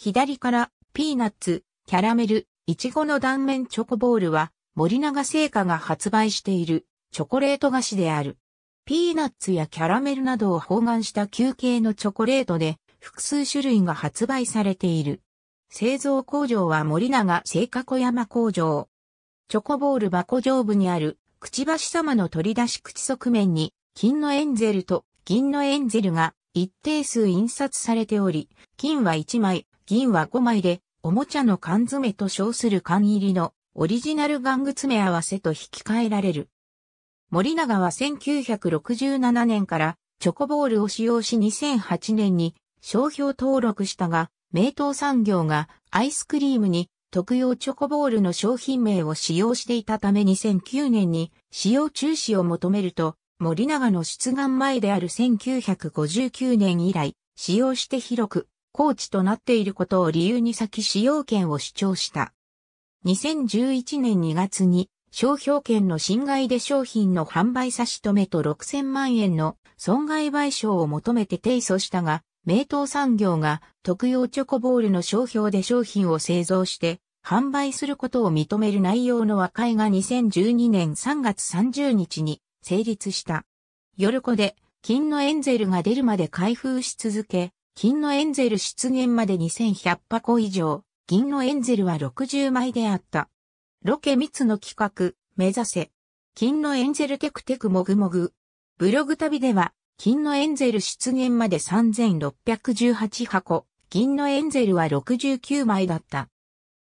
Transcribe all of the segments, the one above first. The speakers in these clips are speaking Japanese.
左からピーナッツ、キャラメル、イチゴの断面チョコボールは森永製菓が発売しているチョコレート菓子である。ピーナッツやキャラメルなどを包含した球形のチョコレートで複数種類が発売されている。製造工場は森永製菓小山工場。チョコボール箱上部にあるくちばし様の取り出し口側面に金のエンゼルと銀のエンゼルが一定数印刷されており、金は1枚、銀は5枚で、おもちゃの缶詰と称する缶入りのオリジナル玩具詰め合わせと引き換えられる。森永は1967年からチョコボールを使用し2008年に商標登録したが、名東産業がアイスクリームに特用チョコボールの商品名を使用していたため2009年に使用中止を求めると、森永の出願前である1959年以来、使用して広く高チとなっていることを理由に先使用権を主張した。2011年2月に商標権の侵害で商品の販売差し止めと6000万円の損害賠償を求めて提訴したが、名東産業が特用チョコボールの商標で商品を製造して販売することを認める内容の和解が2012年3月30日に成立した。ヨルコで金のエンゼルが出るまで開封し続け、金のエンゼル出現まで2100箱以上、銀のエンゼルは60枚であった。ロケ密の企画、目指せ。金のエンゼルテクテクもぐもぐ。ブログ旅では、金のエンゼル出現まで3618箱、銀のエンゼルは69枚だった。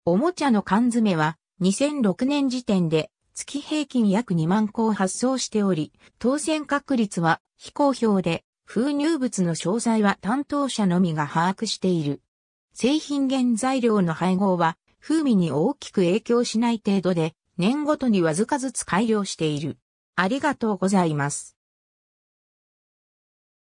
おもちゃの缶詰は、2006年時点で、月平均約2万個を発送しており、当選確率は非公表で封入物の詳細は担当者のみが把握している。製品原材料の配合は風味に大きく影響しない程度で、年ごとにわずかずつ改良している。ありがとうございます。